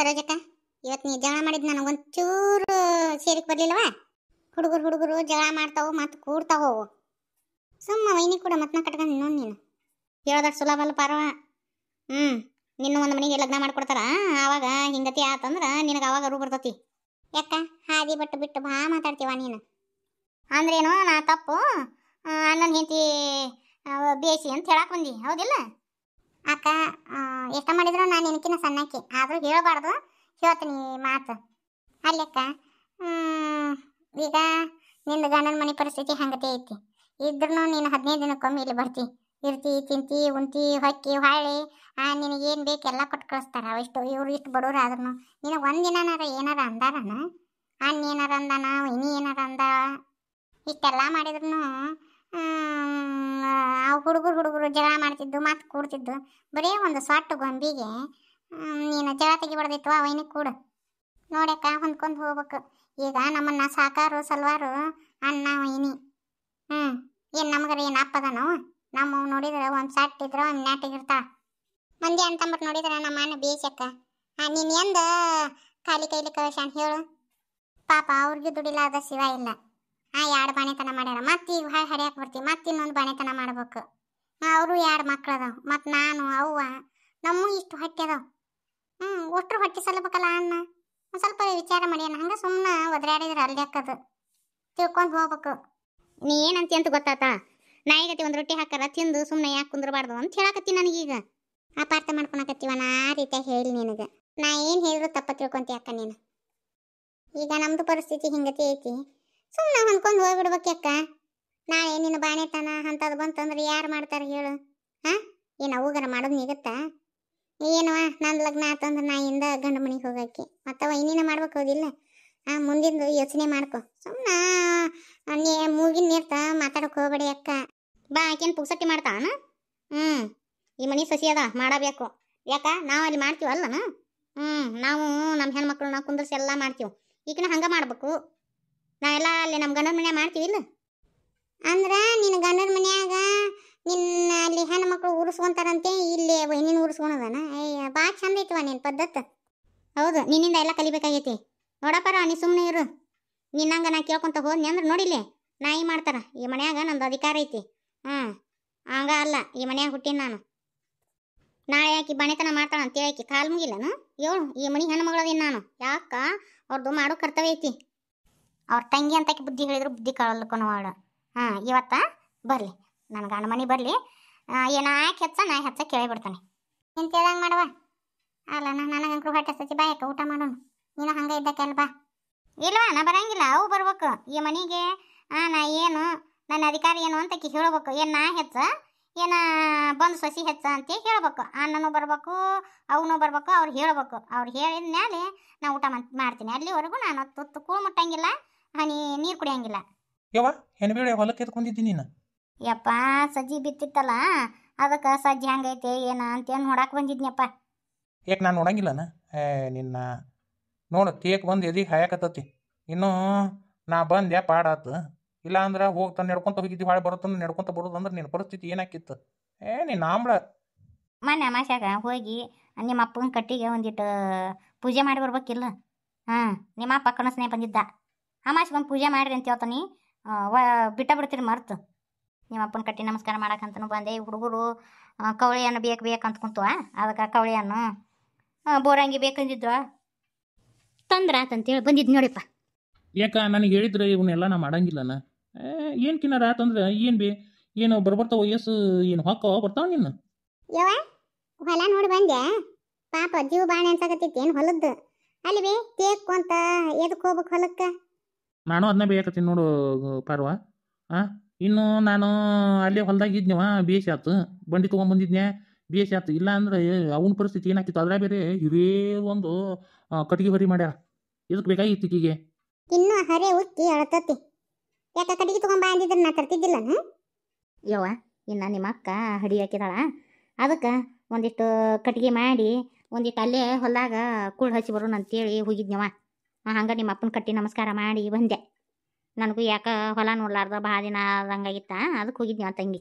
ಸರೋಜಕ್ಕ ಇವತ್ತು ನೀ ಜಗಳ ಮಾಡಿದ್ ನಾನು ಒಂಚೂರು ಸೇರಿಕ್ ಬರ್ಲಿಲ್ವಾ ಹುಡುಗರು ಹುಡುಗರು ಜಗಳ ಮಾಡ್ತಾವು ಮತ್ತು ಹೋಗು ಸುಮ್ಮ ವೈನಿ ಕೂಡ ಮತ್ನ ಕಟ್ಕೊಂಡು ನೋಡಿ ನೀನು ಹೇಳೋದಕ್ಕೆ ಸುಲಭ ಅಲ್ಲ ಪಾರವ ಹ್ಞೂ ನಿನ್ನ ಒಂದು ಮನೆಗೆ ಲಗ್ನ ಮಾಡ್ಕೊಡ್ತಾರ ಆವಾಗ ಹಿಂಗತಿ ಆತಂದ್ರೆ ನಿನಗೆ ಆವಾಗ ಅರು ಬರ್ತತಿ ಯಾಕ ಹಾದಿ ಬಿಟ್ಟು ಬಿಟ್ಟು ಬಾ ಮಾತಾಡ್ತೀವ ನೀನು ಅಂದ್ರೇನು ನಾ ತಪ್ಪು ಅಣ್ಣನ ಹೆಂಡತಿ ಬೇಸಿ ಅಂತ ಹೇಳಕ್ಕೆ ಬಂದಿ ಹೌದಿಲ್ಲ ಅಕ್ಕ ಎಷ್ಟ ಮಾಡಿದ್ರು ನಾನು ನಿನಕಿನ ಸಣ್ಣಕಿ ಆದರೂ ಹೇಳಬಾರ್ದು ಹೇಳ್ತೀನಿ ಮಾತು ಅಕ್ಕ ಈಗ ನಿನ್ನ ಗಂಡನ ಮನೆ ಪರಿಸ್ಥಿತಿ ಹಂಗತೆ ಐತಿ ಇದ್ರೂ ನೀನು ಹದಿನೈದು ದಿನಕ್ಕೊಮ್ಮೆ ಇಲ್ಲಿ ಬರ್ತಿ ಇರ್ತಿ ತಿಂತಿ ಉಣ್ತಿ ಹೊಕ್ಕಿ ಹೊಳ್ಳಿ ನಿನಗೇನು ಬೇಕು ಎಲ್ಲ ಕೊಟ್ಟು ಕಳಿಸ್ತಾರ ಇಷ್ಟು ಇವ್ರು ಇಷ್ಟು ಬಡವ್ರು ಆದ್ರೂ ನೀನು ಒಂದು ದಿನನಾರ ಏನಾರ ಅಂದಾರಣ್ಣ ಅಣ್ಣ ಏನಾರ ಅಂದಾನ ಇನಿ ಏನಾರ ಅಂದ ಇಷ್ಟೆಲ್ಲ ಮಾಡಿದ್ರು ಅವು ಹುಡುಗರು ಹುಡುಗರು ಜಗಳ ಮಾಡ್ತಿದ್ದು ಮಾತು ಕೂಡ್ತಿದ್ದು ಬರೀ ಒಂದು ಸೊಟ್ಟು ಗೊಂಬಿಗೆ ನೀನು ಜಗಳ ತೆಗಿಬಾರ್ದಿತ್ತು ಅವನೇ ಕೂಡು ನೋಡ್ಯಾಕ ಹೊಂದ್ಕೊಂಡು ಹೋಗ್ಬೇಕು ಈಗ ನಮ್ಮನ್ನ ಸಾಕಾರು ಸಲ್ವಾರು ಅಣ್ಣ ವೈನಿ ಹ್ಞೂ ಏನು ನಮ್ಗಾರ ಏನು ಅಪ್ಪದ ನಾವು ನಮ್ಮ ನೋಡಿದ್ರೆ ಒಂದು ಸಟ್ ಇದ್ರೆ ಒಂದು ಇರ್ತಾ ಮಂದಿ ಅಂತಂಬರ್ ನೋಡಿದ್ರೆ ನಮ್ಮ ಅಣ್ಣ ಬೇಸಕ್ಕ ನೀನು ಎಂದು ಖಾಲಿ ಕೈಲಿ ಕಳ್ಸಾನ್ ಹೇಳು ಪಾಪ ಅವ್ರಿಗೆ ದುಡಿಲಾದ ಶಿವ ಇಲ್ಲ ಆ ಎರಡು ಬಾಣೆತನ ಮಾಡ್ಯಾರ ಮತ್ತೆ ಈಗ ಹೊಳೆ ಹರಿಯಕ್ಕೆ ಬರ್ತೀವಿ ಮತ್ತೆ ಇನ್ನೊಂದು ಬಾಣೆತನ ಮಾಡ್ಬೇಕು ಅವರು ಎರಡು ಮಕ್ಳು ಅದಾವ ಮತ್ತು ನಾನು ಅವ್ವ ನಮ್ಮೂ ಇಷ್ಟು ಹೊಟ್ಟೆ ಅದಾವ ಹ್ಞೂ ಒಟ್ಟರು ಹೊಟ್ಟೆ ಸಲಬೇಕಲ್ಲ ಅಣ್ಣ ಒಂದು ಸ್ವಲ್ಪ ವಿಚಾರ ಮಾಡ್ಯಾನ ಹಂಗೆ ಸುಮ್ಮನೆ ಒದರಾಡಿದ್ರೆ ಅಲ್ಲಿ ಹಾಕೋದು ತಿಳ್ಕೊಂಡು ಹೋಗ್ಬೇಕು ನೀ ಏನಂತ ಅಂತ ಗೊತ್ತಾತಾ ನಾಯಿಗತಿ ಒಂದು ರೊಟ್ಟಿ ಹಾಕಾರ ತಿಂದು ಸುಮ್ಮನೆ ಯಾಕೆ ಕುಂದ್ರಬಾರ್ದು ಅಂತ ಹೇಳಕತ್ತಿ ನನಗೀಗ ಅಪಾರ್ಥ ಮಾಡ್ಕೊಳಕತ್ತೀವ ನಾ ಆ ರೀತಿ ಹೇಳಿ ನಿನಗೆ ನಾ ಏನು ಹೇಳಿದ್ರು ತಪ್ಪ ತಿಳ್ಕೊಂತಿ ಅಕ್ಕ ನೀನು ಈಗ ನಮ್ಮದು ಪರಿಸ್ಥಿತಿ ಹಿಂಗತಿ ಐತಿ ಸುಮ್ಮನೆ ಹೊಂದ್ಕೊಂಡು ನಾ ನಾಳೆ ನಿನ್ನ ಬಾಣೆತನ ಅಂತದ್ ಬಂತಂದ್ರೆ ಯಾರು ಮಾಡ್ತಾರೆ ಹೇಳು ಹಾ ಏನು ಅವಗರ ಮಾಡೋದು ನಿಗತ್ತ ಏನು ನನ್ನ ಲಗ್ನ ಆತಂದ್ರೆ ನಾ ಇಂದ ಗಂಡ ಮನೆಗೆ ಹೋಗಕ್ಕೆ ಮತ್ತವ ಇನ್ನೇನ ಮಾಡ್ಬೇಕು ಹೋಗಿಲ್ಲ ಆ ಮುಂದಿಂದು ಯೋಚನೆ ಮಾಡ್ಕೊ ಸುಮ್ಮನೆ ನೀ ಮೂಗಿನ ನೀರ್ತ ಮಾತಾಡಕ್ಕೆ ಹೋಗ್ಬೇಡಿ ಅಕ್ಕ ಬಾ ಆಕೇನು ಪುಕ್ಸಟ್ಟಿ ಮಾಡ್ತಾನ ಹ್ಞೂ ಈ ಮನೆ ಸಸಿ ಅದ ಮಾಡಬೇಕು ಯಾಕ ನಾವು ಅಲ್ಲಿ ಮಾಡ್ತೀವಲ್ಲನ ಹ್ಞೂ ನಾವು ನಮ್ಮ ಹೆಣ್ಮಕ್ಳು ನಾವು ಕುಂದ್ರಸಿ ಎಲ್ಲ ಮಾಡ್ತೀವಿ ಈಗಿನ ಹಂಗೆ ಮಾಡ್ಬೇಕು ಎಲ್ಲ ಅಲ್ಲಿ ನಮ್ಮ ಗಂಡನ ಮನ್ಯಾಗ ಮಾಡ್ತೀವಿ ಇಲ್ಲ ಅಂದ್ರೆ ನಿನ್ನ ಗಂಡನ ಮನ್ಯಾಗ ನಿನ್ನ ಅಲ್ಲಿ ಹೆಣ್ಣು ಮಕ್ಕಳು ಉರ್ಸ್ಕೊಂತಾರಂತೆ ಇಲ್ಲಿ ಹೆಣ್ಣಿನ ಉರ್ಸ್ಕೊಳೋದನ ಅಯ್ಯ ಭಾಳ ಚಂದ ಐತಿವ ನಿನ್ನ ಪದ್ಧತಿ ಹೌದು ನಿನ್ನಿಂದ ಎಲ್ಲ ಕಲಿಬೇಕಾಗೈತಿ ನೋಡಪ್ಪರ ನೀ ಸುಮ್ಮನೆ ಇರು ನಿನ್ನಂಗ ನಾ ಕೇಳ್ಕೊಂತ ಹೋದ್ನಿ ಅಂದ್ರೆ ನೋಡಿಲಿ ಈ ಮಾಡ್ತಾರ ಈ ಮನ್ಯಾಗ ನಂದು ಅಧಿಕಾರ ಐತಿ ಹಾ ಹಂಗ ಅಲ್ಲ ಈ ಮನ್ಯಾಗ ಹುಟ್ಟಿನ ನಾನು ನಾಳೆ ಆಕಿ ಬಣೆತನ ಮಾಡ್ತಾಳ ಹೇಳಿ ಕಾಲ್ ಕಾಲು ಮುಗಿಲ್ಲನು ಏಳು ಈ ಮನಿ ಹೆಣ್ಣು ನಾನು ಯಾಕ ಅವ್ರದ್ದು ಮಾಡೋ ಕರ್ತವ್ಯ ಐತಿ ಅವ್ರ ತಂಗಿ ಅಂತಕ್ಕೆ ಬುದ್ಧಿ ಹೇಳಿದ್ರು ಬುದ್ಧಿ ಕಳಲ್ಕೊನ ಹಾ ಹಾಂ ಇವತ್ತ ಬರಲಿ ನನ್ನ ಗಂಡ ಮನೆ ಬರಲಿ ಏನೋ ಆಕೆ ಹೆಚ್ಚ ನಾ ಹೆಚ್ಚ ಕೇಳಿಬಿಡ್ತಾನೆ ನಿಂತ ಹೇಳ್ದಂಗೆ ಮಾಡುವ ಅಲ್ಲ ನಾನು ನನಗೆ ಹೊಟ್ಟೆ ಸಚಿ ಬಾ ಊಟ ಮಾಡೋಣ ನೀನು ಹಂಗೆ ಇದ್ದಕ್ಕೆ ಅಲ್ವಾ ಇಲ್ವಾ ನಾ ಬರಂಗಿಲ್ಲ ಅವು ಬರ್ಬೇಕು ಈ ಮನೆಗೆ ಆ ನಾ ಏನು ನನ್ನ ಅಧಿಕಾರಿ ಏನು ಅಂತ ಹೇಳ್ಬೇಕು ಏನು ನಾ ಹೆಚ್ಚ ಏನ ಬಂದು ಸಸಿ ಹೆಚ್ಚ ಅಂತ ಹೇಳ್ಬೇಕು ಅಣ್ಣನೂ ಬರ್ಬೇಕು ಅವನು ಬರ್ಬೇಕು ಅವ್ರು ಹೇಳ್ಬೇಕು ಅವ್ರು ಹೇಳಿದ ಮೇಲೆ ನಾ ಊಟ ಮಾಡ್ತೀನಿ ಅಲ್ಲಿವರೆಗೂ ನಾನು ತುತ್ತು ಕೂ ಮುಟ್ಟಂಗಿಲ್ಲ ಹನಿ ನೀರು ಕುಡಿಯಂಗಿಲ್ಲ ಯವ್ವ ಬೇಡ ಹೊಲಕ್ಕೆ ಎತ್ಕೊಂಡಿದ್ದೀನಿ ನೀನು ಯಪ್ಪ ಸಜ್ಜಿ ಬಿತ್ತಿತ್ತಲ್ಲ ಅದಕ್ಕೆ ಸಜ್ಜಿ ಹಂಗೈತೆ ಏನ ಅಂತೇನು ನೋಡಕ್ಕೆ ಬಂದಿದ್ನಪ್ಪ ಯಾಕೆ ನಾನು ನೋಡಂಗಿಲ್ಲನ ಏ ನಿನ್ನ ನೋಡು ತೇಕ್ ಬಂದು ಎದಿ ಹಾಯಾಕತ್ತತಿ ಇನ್ನೂ ನಾ ಬಂದೆ ಪಾಡಾತು ಇಲ್ಲ ಅಂದ್ರೆ ಹೋಗ್ತಾ ನಡ್ಕೊಂತ ಹೋಗಿದ್ದಿ ಹಾಳೆ ಬರುತ್ತೆ ನಡ್ಕೊಂತ ಬರೋದು ಅಂದ್ರೆ ನಿನ್ನ ಪರಿಸ್ಥಿತಿ ಏನಾಕಿತ್ತು ಏ ನಿನ್ನ ಆಮ್ಲ ಮೊನ್ನೆ ಅಮಾಶ್ಯಾಗ ಹೋಗಿ ನಿಮ್ಮ ಅಪ್ಪನ ಕಟ್ಟಿಗೆ ಒಂದಿಟ್ಟು ಪೂಜೆ ಮಾಡಿ ಬರ್ಬೇಕಿಲ್ಲ ಹಾಂ ನಿಮ್ಮ ಅಪ್ಪ ಕನಸನೇ ಬಂದಿದ್ದ ಬಂದು ಪೂಜೆ ಮಾಡಿರಿ ಅಂತ ಹೇಳ್ತಾನೆ ಬಿಟ್ಟ ಬಿಡ್ತೀರಿ ಮರ್ತು ನಿಮ್ಮ ಅಪ್ಪನ ಕಟ್ಟಿ ನಮಸ್ಕಾರ ಮಾಡೋಕ್ಕಂತನೂ ಬಂದೆ ಈ ಹುಡುಗರು ಕವಳಿ ಹಣ್ಣು ಬೇಕು ಬೇಕು ಅಂತ ಕುಂತವ ಅದಕ್ಕೆ ಕವಳಿ ಹಣ್ಣು ಬೋರಂಗಿ ಬೇಕಂದಿದ್ವ ತಂದ್ರ ಹೇಳಿ ಬಂದಿದ್ದು ನೋಡಿಪ್ಪ ಯಾಕ ನನಗೆ ಹೇಳಿದ್ರೆ ಇವನ್ನೆಲ್ಲ ನಾ ಮಾಡಂಗಿಲ್ಲನ ಏನ್ ಕಿನ್ನಾರ ಆತಂದ್ರೆ ಏನ್ ಬಿ ಏನು ಬರ್ಬರ್ತಾ ವಯಸ್ಸು ಏನು ಹೊಕ್ಕ ಬರ್ತಾವ ನಿನ್ನ ಹೊಲ ನೋಡಿ ಬಂದೆ ಪಾಪ ಜೀವ ಬಾಣೆ ಅನ್ಸಕತ್ತೈತಿ ಏನು ಹೊಲದ್ದು ಅಲ್ಲಿ ಬಿ ಅಂತ ಎದಕ್ಕೆ ಹೋಗ್ಬೇಕು ಹೊಲಕ್ಕೆ ನಾನು ಅದನ್ನ ಬೇಯಕತ್ತೀನಿ ನೋಡು ಪಾರ್ವ ಆ ಇನ್ನು ನಾನು ಅಲ್ಲೇ ಹೊಲ್ದಾಗ ಇದ್ನವ ಬಿ ಎಸ್ ಆತು ಬಂಡಿ ತೊಗೊಂಡ್ಬಂದಿದ್ನೆ ಬಿ ಎಸ್ ಆತು ಇಲ್ಲ ಅಂದ್ರೆ ಅವನ ಪರಿಸ್ಥಿತಿ ಏನಾಕಿತ್ತು ಅದ್ರ ಬೇರೆ ಇವೇ ಒಂದು ಕಟ್ಟಿಗೆ ಹೊರಿ ಮಾಡ್ಯಾರ ಇದಕ್ಕೆ ಬೇಕಾಗಿತ್ತು ಈಕಿಗೆ ಇನ್ನು ಹರೆ ಉಕ್ಕಿ ಅಳತತಿ ಯಾಕೆ ಕಟ್ಟಿಗೆ ತೊಗೊಂಬ ಅಂದಿದ್ರೆ ನಾ ತರ್ತಿದ್ದಿಲ್ಲ ಯವ್ವ ಇನ್ನು ನಿಮ್ಮ ಅಕ್ಕ ಹಡಿ ಹಾಕಿದಾಳ ಅದಕ್ಕೆ ಒಂದಿಷ್ಟು ಕಟ್ಟಿಗೆ ಮಾಡಿ ಒಂದಿಷ್ಟು ಅಲ್ಲೇ ಹೊಲ್ದಾಗ ಕೂಳು ಹಚ್ಚಿ ಬರೋಣ ಅಂತೇಳಿ ಹೋಗಿದ್ನವ ಹಂಗೆ ನಿಮ್ಮ ಅಪ್ಪನ ಕಟ್ಟಿ ನಮಸ್ಕಾರ ಮಾಡಿ ಬಂದೆ ನನಗೂ ಯಾಕೆ ಹೊಲ ನೋಡ್ಲಾರ್ದ ಭಾಳ ದಿನ ಆದಂಗಾಗಿತ್ತ ಅದಕ್ಕೆ ಹೋಗಿದ್ದೆ ಆ ತಂಗಿ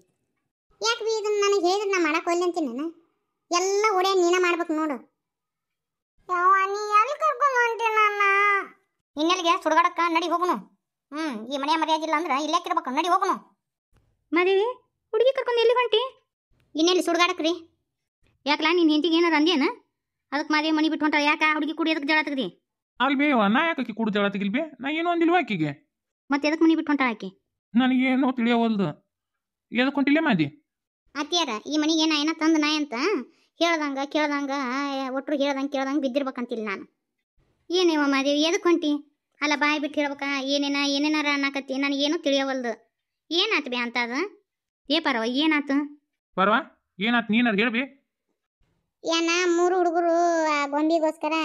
ಯಾಕೆ ಬಿ ಇದನ್ನು ನನಗೆ ಹೇಳಿದ್ರೆ ನಾನು ಮಾಡಕ್ಕೆ ಹೋಗ್ಲಿ ಅಂತೀನಿ ನಾನು ಎಲ್ಲ ಓಡೇ ನೀನೇ ಮಾಡ್ಬೇಕು ನೋಡು ಯಾವ ನೀ ಎಲ್ಲಿ ಕರ್ಕೊಂಡು ಹೊಂಟಿ ನನ್ನ ಇನ್ನೆಲ್ಲಿಗೆ ಸುಡ್ಗಾಡಕ್ಕ ನಡಿ ಹೋಗುನು ಹ್ಞೂ ಈ ಮನೆ ಇಲ್ಲ ಅಂದ್ರೆ ಇಲ್ಲೇ ಕಿರ್ಬೇಕು ನಡಿ ಹೋಗುನು ಮದುವೆ ಹುಡುಗಿ ಕರ್ಕೊಂಡು ಎಲ್ಲಿ ಹೊಂಟಿ ಇನ್ನೆಲ್ಲಿ ಸುಡ್ಗಾಡಕ್ಕೆ ರೀ ಯಾಕಲ್ಲ ನಿನ್ನ ಹೆಂಡತಿಗೆ ಏನಾರು ಅಂದೇನ ಅದಕ್ಕೆ ಮಾದೇವಿ ಮನೆ ಬಿಟ್ಟು ಹೊಂಟಾರ ಯಾಕೆ ಹುಡುಗಿ ಕೂಡಿ ಅದಕ್ಕೆ ಜಳ ತೆಗ್ದಿ ಅಲ್ಲಿ ಬೇವ ನಾ ಯಾಕೆ ಕೂಡ ಜಗಳ ನಾ ಏನೋ ಆಕಿಗೆ ಮತ್ತೆ ಎದಕ್ಕೆ ಮನಿ ಬಿಟ್ಟು ಹೊಂಟಾಳ ಆಕೆ ನನಗೇನು ತಿಳಿಯವಲ್ದು ಎದಕ್ಕೆ ಹೊಂಟಿಲ್ಲ ಮಾದಿ ಅತ್ತಿಯಾರ ಈ ಮನಿಗೆ ನಾ ಏನ ತಂದ ನಾಯ ಅಂತ ಹೇಳ್ದಂಗ ಕೇಳ್ದಂಗ ಒಟ್ರು ಹೇಳ್ದಂಗೆ ಕೇಳ್ದಂಗೆ ಬಿದ್ದಿರ್ಬೇಕಂತಿಲ್ಲ ನಾನು ಏನೇವ ಮಾದಿ ಎದಕ್ಕೆ ಹೊಂಟಿ ಅಲ್ಲ ಬಾಯಿ ಬಿಟ್ಟು ಹೇಳ್ಬೇಕ ಏನೇನ ಏನೇನಾರ ಅನ್ನಕತ್ತಿ ನನಗೇನು ತಿಳಿಯವಲ್ದು ಏನಾತು ಬೇ ಅಂತ ಅದು ಏ ಪರ್ವ ಏನಾತು ಪರ್ವ ಏನಾತು ನೀನಾರು ಹೇಳ್ಬಿ ಏನ ಮೂರು ಹುಡುಗರು ಆ ಗೊಂಬಿಗೋಸ್ಕರ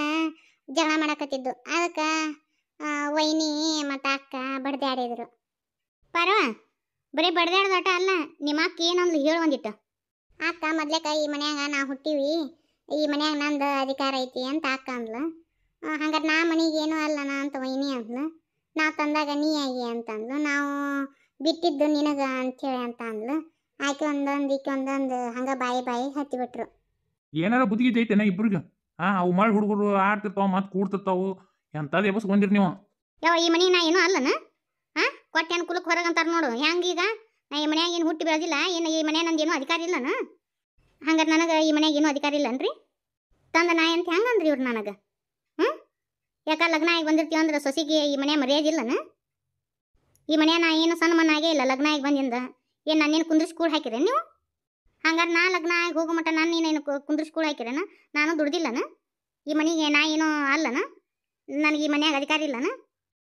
ಜಗಳ ಮಾಡಾಕತ್ತಿದ್ದು ಅದಕ್ಕೆ ವೈನಿ ಮತ್ತು ಅಕ್ಕ ಆಡಿದ್ರು ಪರ್ವ ಬರೀ ಬಡ್ದಾಡ್ದಾಟ ಅಲ್ಲ ನಿಮ್ಮ ಅಕ್ಕ ಏನಂದ್ಲು ಹೇಳು ಅಕ್ಕ ಮೊದ್ಲೇಕ ಈ ಮನ್ಯಾಗ ನಾ ಹುಟ್ಟಿವಿ ಈ ಮನ್ಯಾಗ ನಂದು ಅಧಿಕಾರ ಐತಿ ಅಂತ ಅಕ್ಕ ಅಂದ್ಲು ಹಂಗಾರೆ ನಾ ಮನೆಗೆ ಏನೂ ಅಲ್ಲ ನಾ ಅಂತ ವೈನಿ ಅಂದ್ಲು ನಾವು ತಂದಾಗ ನೀ ಆಗಿ ಅಂತಂದ್ಲು ನಾವು ಬಿಟ್ಟಿದ್ದು ನಿನಗ ಅಂತೇಳಿ ಅಂತ ಅಂದ್ಲು ಆಕೆ ಒಂದೊಂದು ಈಕೆ ಒಂದೊಂದು ಹಂಗ ಬಾಯಿ ಬಾಯಿ ಹತ್ತಿಬಿಟ್ರು ಏನಾರ ಬುದ್ಧಿಗಿದ್ದೈತೆ ಇಬ್ರಿಗೆ ಆ ಅವು ಮಳೆ ಹುಡುಗರು ಆಡ್ತಿರ್ತಾವ ಮತ್ತೆ ಕೂಡ್ತಿರ್ತಾವು ಎಬಸ್ ಬಂದಿರ್ ನೀವು ಯಾವ ಈ ಮನೆ ನಾ ಏನು ಅಲ್ಲನ ಹಾ ಕೊಟ್ಟೆ ಅನುಕೂಲಕ್ಕೆ ಹೊರಗೆ ಅಂತಾರೆ ನೋಡು ಹೆಂಗೀಗ ನಾ ಈ ಮನ್ಯಾಗ ಏನು ಹುಟ್ಟಿ ಬೆಳೆದಿಲ್ಲ ಏನು ಈ ಮನೆ ನಂದು ಏನೂ ಅಧಿಕಾರ ಇಲ್ಲನ ಹಂಗಾರೆ ನನಗೆ ಈ ಮನ್ಯಾಗ ಏನು ಅಧಿಕಾರ ಇಲ್ಲನ್ರಿ ತಂದ ನಾ ಅಂತ ಹೆಂಗೆ ಅಂದ್ರಿ ಇವ್ರು ನನಗೆ ಹ್ಞೂ ಯಾಕ ಲಗ್ನ ಆಗಿ ಬಂದಿರ್ತೀವಿ ಅಂದ್ರೆ ಸೊಸಿಗೆ ಈ ಮನೆ ಮರ್ಯಾದೆ ಇಲ್ಲನ ಈ ಮನೆ ನಾ ಏನು ಸನ್ಮಾನ ಆಗೇ ಇಲ್ಲ ಲಗ್ನ ಆಗಿ ಬಂದಿಂದ ಏನು ನಾನೇನು ಕುಂದ್ರಿಸಿ ಕೂಡ ಹಾಕಿರೇನು ನೀವು ಹಂಗಾರೆ ನಾ ಲಗ್ನ ಆಗಿ ಹೋಗೋ ಮಟ್ಟ ನಾನು ನೀನೇನು ಕುಂದ್ರಿಸ್ಕೊಳ ಹಾಕಿರನ ನಾನು ದುಡ್ದಿಲ್ಲನ ಈ ಮನೆಗೆ ನಾ ಏನು ಅಲ್ಲನ ನನಗೆ ಈ ಮನ್ಯಾಗ ಅಧಿಕಾರ ಇಲ್ಲನ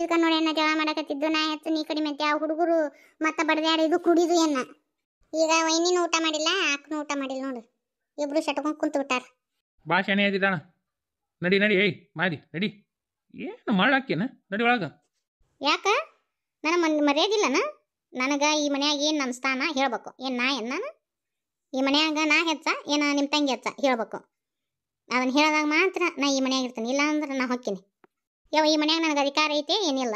ಇದಕ್ಕ ನೋಡಿ ಅನ್ನ ಜಗಳ ಮಾಡಕತ್ತಿದ್ದು ನಾ ಹೆಚ್ಚು ನೀ ಕಡಿಮೆ ಆ ಹುಡುಗರು ಮತ್ತೆ ಬಡದಾಡ ಇದು ಕುಡಿದು ಏನ ಈಗ ವೈನಿನೂ ಊಟ ಮಾಡಿಲ್ಲ ಆಕನೂ ಊಟ ಮಾಡಿಲ್ಲ ನೋಡು ಇಬ್ರು ಶಟ್ಕೊಂಡು ಕುಂತು ಬಿಟ್ಟಾರ ಭಾಳ ಶಾಣೆ ಆಗಿದ್ದಾಣ ನಡಿ ನಡಿ ಏಯ್ ಮಾರಿ ನಡಿ ಏನು ಮಾಡಾಕೇನ ನಡಿ ಒಳಗ ಯಾಕ ನನ್ನ ಮರ್ಯಾದಿಲ್ಲನ ನನಗೆ ಈ ಮನ್ಯಾಗ ಏನು ನನ್ನ ಸ್ಥಾನ ಹೇಳ್ಬೇಕು ಏನು ನಾ ಏನು ನಾನು ಈ ಮನ್ಯಾಗ ನಾ ಹೆಚ್ಚ ಏನ ನಿಮ್ಮ ತಂಗಿ ಹೆಚ್ಚ ಹೇಳ್ಬೇಕು ಅದನ್ನು ಹೇಳಿದಾಗ ಮಾತ್ರ ನಾ ಈ ಮನ್ಯಾಗ ಇರ್ತೀನಿ ಇಲ್ಲ ಅಂದ್ರೆ ನಾ ಹೊಕ್ಕೀನಿ ಯಾವ ಈ ಮನ್ಯಾಗ ನನಗೆ ಅಧಿಕಾರ ಐತೆ ಏನಿಲ್ಲ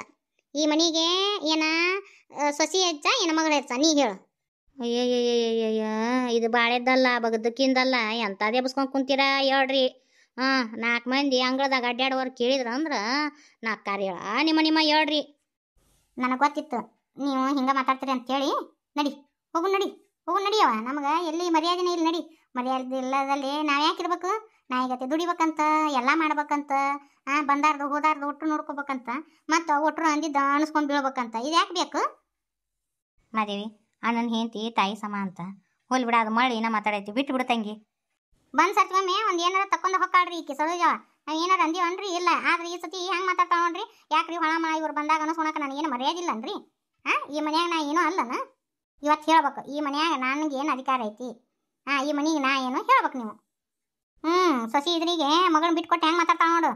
ಈ ಮನೆಗೆ ಏನ ಸೊಸಿ ಹೆಚ್ಚ ಏನ ಮಗಳು ಹೆಚ್ಚ ನೀ ಹೇಳು ಅಯ್ಯಯ್ಯಯ್ಯಯ್ಯ ಇದು ಬಾಳೆದ್ದಲ್ಲ ಬಗದಕ್ಕಿಂದಲ್ಲ ಎಂಥದೇ ಬಸ್ಕೊಂಡು ಕುಂತೀರಾ ಹೇಳ್ರಿ ಹಾಂ ನಾಲ್ಕು ಮಂದಿ ಅಂಗಳದಾಗ ಅಡ್ಡಾಡೋರು ಕೇಳಿದ್ರು ಅಂದ್ರೆ ನಾಲ್ಕು ಕಾರ್ ಹೇಳ ನಿಮ್ಮ ನಿಮ್ಮ ಹೇಳ್ರಿ ನನಗೆ ಗೊತ್ತಿತ್ತು ನೀವು ಹಿಂಗೆ ಮಾತಾಡ್ತೀರಿ ಅಂತೇಳಿ ನಡಿ ಹೋಗು ನಡಿ ಹೋಗ್ ನಡಿಯವ ನಮಗೆ ಎಲ್ಲಿ ಮರ್ಯಾದೆನೇ ಇಲ್ಲ ನಡಿ ಮರ್ಯಾದೆ ಇಲ್ಲದಲ್ಲಿ ನಾವು ಯಾಕಿರ್ಬೇಕು ನಾಯಿಗತೆ ದುಡಿಬೇಕಂತ ಎಲ್ಲ ಮಾಡ್ಬೇಕಂತ ಹಾಂ ಬಂದಾರ್ದು ಹೋದಾರ್ದು ಒಟ್ಟು ನೋಡ್ಕೋಬೇಕಂತ ಮತ್ತು ಒಟ್ಟರು ಅಂದಿದ್ದ ಅಣಿಸ್ಕೊಂಡು ಬೀಳ್ಬೇಕಂತ ಇದು ಯಾಕೆ ಬೇಕು ಮಾದೇವಿ ಅಣ್ಣನ ಹೆಂಡತಿ ತಾಯಿ ಸಮ ಅಂತ ಹೋಲ್ ಬಿಡ ಅದು ಮಳಿ ನಾ ಮಾತಾಡೈತಿ ಬಿಟ್ಟು ಬಿಡ್ತಂಗಿ ಬಂದು ಸರ್ತಿ ಒಮ್ಮೆ ಒಂದು ಏನಾರ ತಕ್ಕೊಂಡು ಹೊಕ್ಕಾಡ್ರಿ ಈಕೆ ಸರೋಜವ ನಾವು ಏನಾರ ಅನ್ರಿ ಇಲ್ಲ ಆದ್ರೆ ಈ ಸತಿ ಹೆಂಗೆ ಮಾತಾಡ್ತಾವ ಯಾಕ್ರಿ ಹೊಳ ಮಳ ಇವ್ರು ಬಂದಾಗ ಅನಸ್ಕೊಳಕ್ಕೆ ನನಗೇನು ಮರ್ಯಾದಿಲ್ಲ ಅನ್ರಿ ಹಾಂ ಈ ಮನ್ಯಾಗ ನಾ ಏನೋ ಅಲ್ಲನ ಇವತ್ತು ಹೇಳ್ಬೇಕು ಈ ಮನ್ಯಾಗ ನನಗೆ ಏನು ಅಧಿಕಾರ ಐತಿ ಹಾಂ ಈ ಮನೆಗೆ ನಾ ಏನು ಹೇಳ್ಬೇಕು ನೀವು ಹ್ಞೂ ಸಸಿ ಇದ್ರಿಗೆ ಮಗನ ಬಿಟ್ಕೊಟ್ಟು ಹೆಂಗೆ ಮಾತಾಡ್ತಾವೆ ನೋಡು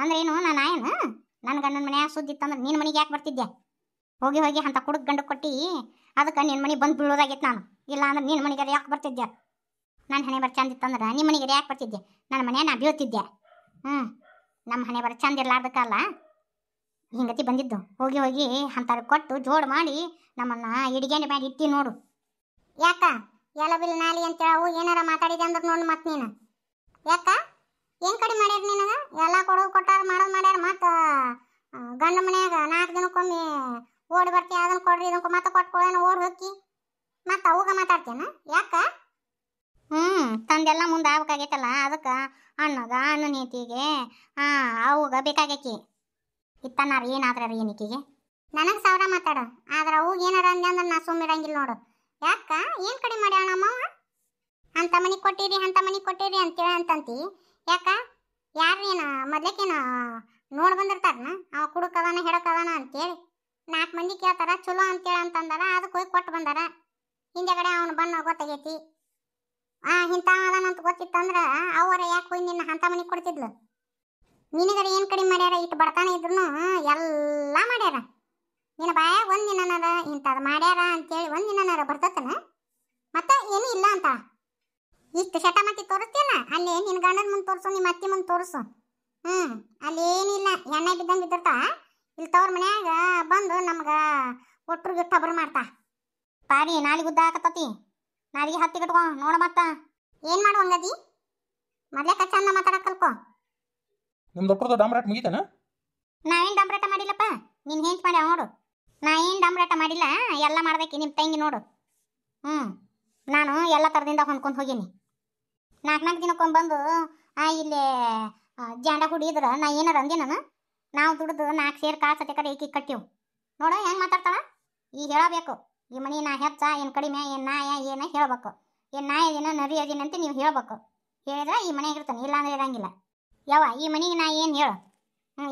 ಅಂದ್ರೆ ಏನು ನಾನು ಏನು ನನ್ನ ಗಂಡನ ಮನ್ಯಾಗ ಸುದ್ದಿ ಇತ್ತಂದ್ರೆ ನಿನ್ನ ಮನೆಗೆ ಯಾಕೆ ಬರ್ತಿದ್ದೆ ಹೋಗಿ ಹೋಗಿ ಅಂತ ಕುಡುಕ್ ಗಂಡು ಕೊಟ್ಟು ಅದಕ್ಕೆ ನಿನ್ನ ಮನೆಗೆ ಬಂದು ಬೀಳೋದಾಗಿತ್ತು ನಾನು ಇಲ್ಲ ಅಂದ್ರೆ ನಿನ್ನ ಮನೆಗೆ ಯಾಕೆ ಬರ್ತಿದ್ದೆ ನನ್ನ ಹಣೆ ಬರ ಚಂದ ಇತ್ತಂದ್ರೆ ನಿಮ್ಮ ಮನೆಗೆ ಯಾಕೆ ಬರ್ತಿದ್ದೆ ನನ್ನ ಮನೆ ನಾ ಬೀಳ್ತಿದ್ದೆ ಹ್ಞೂ ನಮ್ಮ ಹಣೆ ಬರ ಚಂದ ಹಿಂಗತಿ ಬಂದಿದ್ದು ಹೋಗಿ ಹೋಗಿ ಅಂತಾರೆ ಕೊಟ್ಟು ಜೋಡ್ ಮಾಡಿ ನಮ್ಮನ್ನ ಹಿಡಿಗೇನೆ ಮಾಡಿ ಇಟ್ಟಿ ನೋಡು ಯಾಕ ಎಲ್ಲ ಬಿಲ್ ನಾಲಿ ಅವು ಏನಾರ ಮಾತಾಡಿದೆ ಅಂದ್ರೆ ನೋಡು ಮತ್ತೆ ನೀನು ಯಾಕ ಏನು ಕಡಿಮೆ ಮಾಡ್ಯಾರ ನಿನಗೆ ಎಲ್ಲ ಕೊಡೋದು ಕೊಟ್ಟಾರ ಮಾಡೋದು ಮಾಡ್ಯಾರ ಮತ್ತ ಗಂಡ ಮನ್ಯಾಗ ನಾಲ್ಕು ದಿನಕ್ಕೊಮ್ಮೆ ಓಡಿ ಬರ್ತೀಯ ಅದನ್ನ ಕೊಡ್ರಿ ಇದನ್ನು ಮತ್ತೆ ಕೊಟ್ಕೊಳ್ಳೋಣ ಓಡಿ ಹೋಗಿ ಮತ್ತೆ ಅವಾಗ ಮಾತಾಡ್ತೇನ ಯಾಕ ಹ್ಞೂ ತಂದೆಲ್ಲ ಮುಂದೆ ಆಗ್ಬೇಕಾಗೈತಲ್ಲ ಅದಕ್ಕೆ ಅಣ್ಣಗ ಅಣ್ಣನ ನೀತಿಗೆ ಹಾಂ ಅವಾಗ ಬೇಕಾಗೈತಿ ಇತ್ತನಾರ ಏನಾದ್ರ ಏನಿಕಿಗೆ ನನಗೆ ಸಾವಿರ ಮಾತಾಡ ಆದ್ರ ಅವಾಗ ಏನಾರ ಅಂದೆ ಅಂದ್ರೆ ನಾ ಸುಮ್ಮಿರಂಗಿಲ್ಲ ನೋಡು ಯಾಕ ಏನು ಕಡಿಮೆ ಮಾಡ್ಯಾಣ ಅಮ್ಮವ ಅಂತ ಮನಿ ಕೊಟ್ಟಿರಿ ಅಂತ ಮನಿ ಕೊಟ್ಟಿರಿ ಅಂತೇಳಿ ಅಂತಂತಿ ಯಾಕ ಯಾರೇನ ಮೊದ್ಲಕ್ಕೇನ ನೋಡಿ ಬಂದಿರ್ತಾರನ ಅವ ಕುಡುಕದಾನ ಹೆಡಕದಾನ ಅಂತೇಳಿ ನಾಲ್ಕು ಮಂದಿ ಕೇಳ್ತಾರ ಚಲೋ ಅಂತೇಳಿ ಅಂತಂದಾರ ಅದಕ್ಕೆ ಹೋಗಿ ಕೊಟ್ಟು ಬಂದಾರ ಹಿಂದೆಗಡೆ ಅವನು ಬಣ್ಣ ಗೊತ್ತಾಗೈತಿ ಆ ಇಂಥವ ಅದಾನಂತ ಗೊತ್ತಿತ್ತಂದ್ರೆ ಅವರ ಯಾಕೆ ಹೋಗಿ ನಿನ್ನ ಅಂತ ಮನೆ ಕೊಡ್ತಿದ್ಲು ನಿನಗರ ಏನು ಕಡಿಮೆ ಮಾಡ್ಯಾರ ಇಟ್ಟು ಬಡತಾನ ಇದ್ರು ಎಲ್ಲ ಮಾಡ್ಯಾರ ನಿನ್ನ ಬಾಯ ಒಂದಿನ ಅನ್ನದ ಇಂಥದ್ದು ಮಾಡ್ಯಾರ ಅಂತೇಳಿ ಒಂದಿನ ಅನ್ನದ ಬರ್ತತನ ಮತ್ತೆ ಏನೂ ಇಲ್ಲ ಅಂತ ಇಷ್ಟು ಶಟ ಮತ್ತೆ ತೋರಿಸ್ತೀಯಲ್ಲ ಅಲ್ಲಿ ನಿನ್ನ ಗಂಡನ ಮುಂದೆ ತೋರಿಸು ನಿಮ್ಮ ಅತ್ತೆ ಮುಂದೆ ತೋರಿಸು ಹ್ಞೂ ಏನಿಲ್ಲ ಎಣ್ಣೆ ಬಿದ್ದಂಗೆ ಇದ್ದಿರ್ತಾ ಇಲ್ಲಿ ತವ್ರ ಮನ್ಯಾಗ ಬಂದು ನಮ್ಗೆ ಒಟ್ಟರು ಟಬರ್ ಮಾಡ್ತಾ ಪಾಡಿ ನಾಲಿಗೆ ಉದ್ದ ಹಾಕತ್ತತಿ ನಾಲಿಗೆ ಹತ್ತಿ ಕಟ್ಕೊ ನೋಡ ಮತ್ತ ಏನು ಮಾಡು ಹಂಗದಿ ಮೊದ್ಲೇ ಚಂದ ಮಾತಾಡಕ್ಕೆ ಕಲ್ಕೋ ನಿಮ್ಮ ದೊಡ್ಡದ ಡಾಮ್ರಾಟ ಮುಗಿತಾನ ಡಾಮ್ರಾಟ ಮಾಡಿಲ್ಲಪ್ಪ ನೀನ್ ಹೆಂಚ್ ಮಾಡ್ಯಾವ ನೋಡು ನಾ ಏನ್ ಡಾಮ್ರಾಟ ಮಾಡಿಲ್ಲ ಎಲ್ಲ ಮಾಡ್ಬೇಕು ನಿಮ್ ತಂಗಿ ನೋಡು ಹ್ಮ್ ನಾನು ಎಲ್ಲ ತರದಿಂದ ಹೊಂದ್ಕೊಂಡ್ ಹೋಗಿನಿ ನಾಲ್ಕು ನಾಲ್ಕು ದಿನಕ್ಕೊಮ್ಮೆ ಬಂದು ಇಲ್ಲಿ ಜಾಂಡ ಹುಡಿದ್ರೆ ನಾ ಏನಾರ ನಾನು ನಾವು ದುಡ್ದು ನಾಲ್ಕು ಸೇರ್ ಕಾಸು ಸತೆ ಕಡೆ ಈಕಿ ಕಟ್ಟಿವು ನೋಡು ಹೆಂಗ್ ಮಾತಾಡ್ತಾವ ಈಗ ಹೇಳಬೇಕು ಈ ಮನೆ ನಾ ಹೆಚ್ಚ ಏನ್ ಕಡಿಮೆ ಏನ್ ನಾಯ ಏನ ಹೇಳಬೇಕು ಏನ್ ನಾಯ ಏನ ನರಿ ಅದಿನಂತೆ ನೀವು ಹೇಳಬೇಕು ಹೇಳಿದ್ರೆ ಈ ಮನೆಗೆ ಇರ್ತಾನೆ ಇಲ್ಲಾಂದ್ರೆ ಇರಂಗಿಲ್ಲ ಯಾವ ಈ ಮನೆಗೆ ನಾ ಏನು ಹೇಳು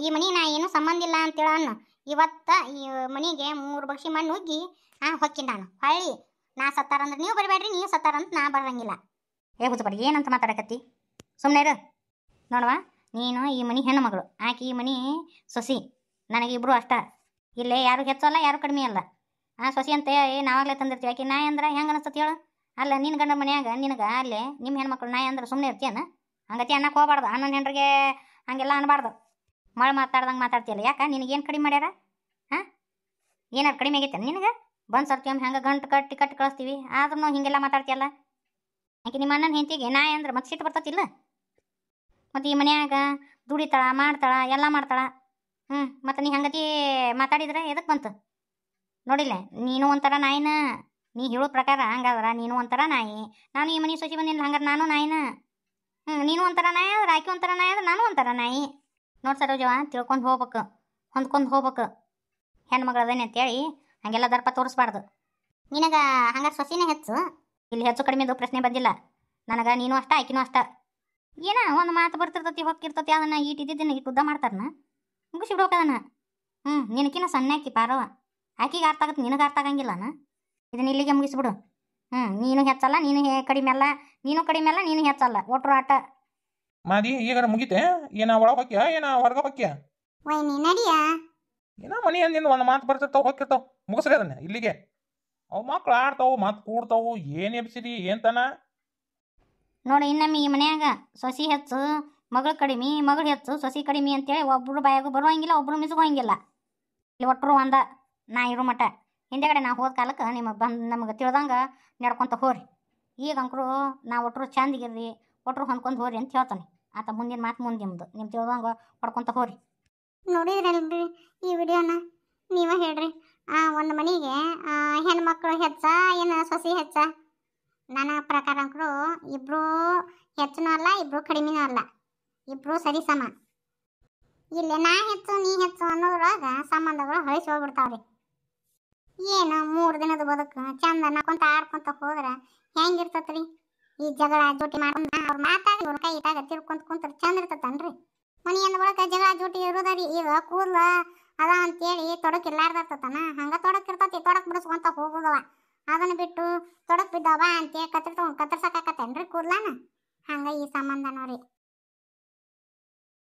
ಈ ಮನೆಗೆ ನಾ ಏನು ಸಂಬಂಧ ಇಲ್ಲ ಅಂತೇಳ ಅನ್ನು ಇವತ್ತ ಈ ಮನೆಗೆ ಮೂರು ಬಕ್ಷಿ ಮಣ್ಣು ಉಗ್ಗಿ ಹಾಂ ಹೊಕ್ಕಿನ ನಾನು ಹೊಳ್ಳಿ ನಾ ಸತ್ತಾರಂದ್ರೆ ನೀವು ಬರಬೇಡ್ರಿ ನೀವು ಅಂತ ನಾ ಬರಂಗಿಲ್ಲ ಏ ಬುಜಬಡಿ ಏನಂತ ಮಾತಾಡಕತ್ತಿ ಸುಮ್ಮನೆ ಇರು ನೋಡುವ ನೀನು ಈ ಮನೆ ಹೆಣ್ಣು ಮಗಳು ಆಕೆ ಈ ಮನೆ ಸೊಸಿ ನನಗೆ ಇಬ್ಬರು ಅಷ್ಟ ಇಲ್ಲೇ ಯಾರು ಹೆಚ್ಚಲ್ಲ ಯಾರು ಕಡಿಮೆ ಅಲ್ಲ ಆ ಸೊಸಿ ಅಂತ ಏ ನಾವಾಗಲೇ ತಂದಿರ್ತೀವಿ ಆಕೆ ನಾಯಿ ಅಂದ್ರೆ ಹೆಂಗೆ ಅನಿಸ್ತತಿ ಹೇಳು ಅಲ್ಲ ನಿನ್ನ ಗಂಡ ಮನ್ಯಾಗ ನಿನಗೆ ಅಲ್ಲೇ ನಿಮ್ಮ ಹೆಣ್ಮಕ್ಳು ನಾಯಿ ಅಂದ್ರೆ ಸುಮ್ಮನೆ ಇರ್ತೀಯನ ಹಂಗತಿ ಅನ್ನಕ್ಕೆ ಹೋಗ್ಬಾರ್ದು ಅಣ್ಣನ ಹೆಂಡ್ರಿಗೆ ಹಂಗೆಲ್ಲ ಅನ್ನಬಾರ್ದು ಮಳೆ ಮಾತಾಡ್ದಂಗೆ ಮಾತಾಡ್ತೀಯಲ್ಲ ಯಾಕೆ ನಿನಗೇನು ಕಡಿಮೆ ಮಾಡ್ಯಾರ ಹಾಂ ಏನಾರು ಕಡಿಮೆ ಆಗೈತೆ ನಿನಗೆ ಬಂದು ಸರ್ತಿ ಒಮ್ಮೆ ಹಂಗೆ ಗಂಟು ಕಟ್ಟಿ ಕಟ್ಟಿ ಕಳಿಸ್ತೀವಿ ಆದ್ರೂ ನಾವು ಹೀಗೆಲ್ಲ ಮಾತಾಡ್ತೀಯಲ್ಲ ಯಾಕೆ ನಿಮ್ಮ ಅಣ್ಣನ ಹೆಂಡತಿಗೆ ನಾ ಅಂದ್ರೆ ಮತ್ತೆ ಸಿಟ್ಟು ಬರ್ತತಿಲ್ಲ ಮತ್ತು ಈ ಮನ್ಯಾಗ ದುಡಿತಾಳ ಮಾಡ್ತಾಳ ಎಲ್ಲ ಮಾಡ್ತಾಳ ಹ್ಞೂ ಮತ್ತು ನೀ ಹಂಗತಿ ಮಾತಾಡಿದ್ರೆ ಎದಕ್ಕೆ ಬಂತು ನೋಡಿಲ್ಲ ನೀನು ಒಂಥರ ನಾಯಿನ ನೀ ಹೇಳೋ ಪ್ರಕಾರ ಹಂಗಾದ್ರೆ ನೀನು ಒಂಥರ ನಾಯಿ ನಾನು ಈ ಮನೆ ಸೊಸಿ ಬಂದಿಲ್ಲ ಹಂಗಾರೆ ನಾನು ನಾಯಿನ ನೀನು ಒಂಥರ ನಾಯಿ ಆದ್ರೆ ಆಕೆ ಒಂಥರ ನಾಯಿ ಆದ್ರೆ ನಾನು ಒಂಥರ ನಾಯಿ ನೋಡಿ ಸರೋಜವ ತಿಳ್ಕೊಂಡು ಹೋಗ್ಬೇಕು ಹೊಂದ್ಕೊಂಡು ಹೋಗ್ಬೇಕು ಹೆಣ್ಮಗಳು ಅಂತ ಅಂತೇಳಿ ಹಂಗೆಲ್ಲ ದರ್ಪ ತೋರಿಸ್ಬಾರ್ದು ನಿನಗೆ ಹಂಗಾರೆ ಸೊಸಿನೇ ಹೆಚ್ಚು ಇಲ್ಲಿ ಹೆಚ್ಚು ಕಡಿಮೆದು ಪ್ರಶ್ನೆ ಬಂದಿಲ್ಲ ನನಗೆ ನೀನು ಅಷ್ಟ ಆಕಿನೂ ಅಷ್ಟ ಏನ ಒಂದು ಮಾತು ಬರ್ತಿರ್ತತಿ ಹೊಕ್ಕಿರ್ತತಿ ಅದನ್ನ ಈಟ್ ಈ ಉದ್ದ ಮಾಡ್ತಾರನ ಮುಗಿಸಿ ಬಿಡೋಕದನ್ನ ಹ್ಞೂ ನಿನಕಿನ ಆಕಿ ಪಾರವ ಆಕಿಗೆ ಅರ್ಥ ಆಗುತ್ತೆ ನಿನಗೆ ಅರ್ಥ ಆಗಂಗಿಲ್ಲನ ಇದನ್ನ ಇಲ್ಲಿಗೆ ಮುಗಿಸ್ಬಿಡು ಹ್ಞೂ ನೀನು ಹೆಚ್ಚಲ್ಲ ನೀನು ಹೇ ಕಡಿಮೆ ಅಲ್ಲ ನೀನು ಕಡಿಮೆ ಅಲ್ಲ ನೀನು ಹೆಚ್ಚಲ್ಲ ಒಟ್ರು ಆಟ ಮಾದಿ ಈಗ ಮುಗಿತೆ ಏನ ಒಳ ಹೊಕ್ಯ ಏನ ಹೊರಗ ಹೊಕ್ಯ ಒಯ್ ನೀ ನಡಿಯ ಏನ ಮನಿ ಅಂದಿನ ಒಂದು ಮಾತು ಬರ್ತಿರ್ತಾವ ಹೊಕ್ಕಿರ್ತಾವ ಮುಗಿಸ್ರಿ ಅದನ್ನ ಇಲ್ಲಿಗೆ ಅವು ಮಕ್ಳು ಆಡ್ತಾವು ಮಾತು ಕೂಡ್ತಾವು ಏನು ಎಬ್ಸಿರಿ ಏನ್ತನ ನೋಡಿ ಇನ್ನೊಮ್ಮೆ ಈ ಮನ್ಯಾಗ ಸೊಸಿ ಹೆಚ್ಚು ಮಗಳು ಕಡಿಮೆ ಮಗಳು ಹೆಚ್ಚು ಸೊಸಿ ಕಡಿಮೆ ಅಂತೇಳಿ ಒಬ್ರು ಬಾಯಾಗೂ ಬರುವಂಗಿಲ್ಲ ಒಬ್ರು ಮಿಸುಗಂಗಿಲ್ಲ ಇಲ್ಲಿ ಒಟ್ಟರು ಒಂದ ನಾ ಇರೋ ಮಠ ಹಿಂದೆಗಡೆ ನಾವು ಹೋದ ಕಾಲಕ್ಕೆ ನಿಮಗೆ ಬಂದು ನಮಗೆ ತಿಳ್ದಂಗೆ ನಡ್ಕೊತ ಹೋರಿ ಈಗ ಅಂಕರು ನಾ ಒಟ್ರು ಚಂದಗಿರ್ರಿ ಒಟ್ರು ಹೊಂದ್ಕೊಂಡು ಹೋರಿ ಅಂತ ಹೇಳ್ತಾನೆ ಆತ ಮುಂದಿನ ಮಾತು ಮುಂದೆ ನಿಮ್ಮದು ನಿಮ್ಮ ತಿಳ್ದಂಗೆ ಹೊಡ್ಕೊತ ಹೋರಿ ನೋಡಿದ್ರಲ್ರಿ ಈ ವಿಡಿಯೋನ ನೀವೇ ಹೇಳ್ರಿ ಒಂದು ಮನೆಗೆ ಹೆಣ್ಮಕ್ಳು ಹೆಚ್ಚ ಏನು ಸೊಸಿ ಹೆಚ್ಚ ನನ್ನ ಪ್ರಕಾರ ಅಂಕರು ಇಬ್ರು ಹೆಚ್ಚನೂ ಅಲ್ಲ ಇಬ್ರು ಕಡಿಮೆನೂ ಅಲ್ಲ ಇಬ್ಬರು ಸರಿ ಸಮ ಇಲ್ಲಿ ನಾ ಹೆಚ್ಚು ನೀ ಹೆಚ್ಚು ಅನ್ನೋದ್ರೊಳಗೆ ಸಂಬಂಧಗಳು ಹಳಿಸಿ ಹೋಗ್ಬಿಡ್ತಾವ್ರಿ ಏನು ಮೂರು ದಿನದ ಬದುಕು ಚಂದ ನಕ್ಕೊಂತ ಆಡ್ಕೊಂತ ಹೋದ್ರ ಹೆಂಗಿರ್ತತ್ರಿ ಈ ಜಗಳ ಜೂಟಿ ಮಾಡ್ ಅವ್ರು ಮಾತಾಡಿ ಇವ್ರ ಕೈ ಇಟ್ಟಾಗ ತಿರ್ಕೊಂತ ಕುಂತ್ರ ಚಂದ ಇರ್ತತನ್ರಿ ಮನೆಯಿಂದ ಒಳಗೆ ಜಗಳ ಜೋಟಿ ಇರೋದರಿ ಈಗ ಕೂದಲ ಅದ ಅಂತೇಳಿ ತೊಡಕ್ ಇರ್ಲಾರ್ದರ್ತತನ ಹಂಗ ತೊಡಕ್ ಇರ್ತತಿ ತೊಡಕ್ ಬಿಡಿಸ್ಕೊಂತ ಹೋಗುದವ ಅದನ್ನ ಬಿಟ್ಟು ತೊಡಕ್ ಬಿದ್ದಾವ ಅಂತೇಳಿ ಕತ್ತರ್ಸ ಕತ್ತರ್ಸಕಾಕತ್ತೇನ್ರಿ ಕೂದ್ಲಾನ ಹಂಗ ಈ ಸಂಬಂಧ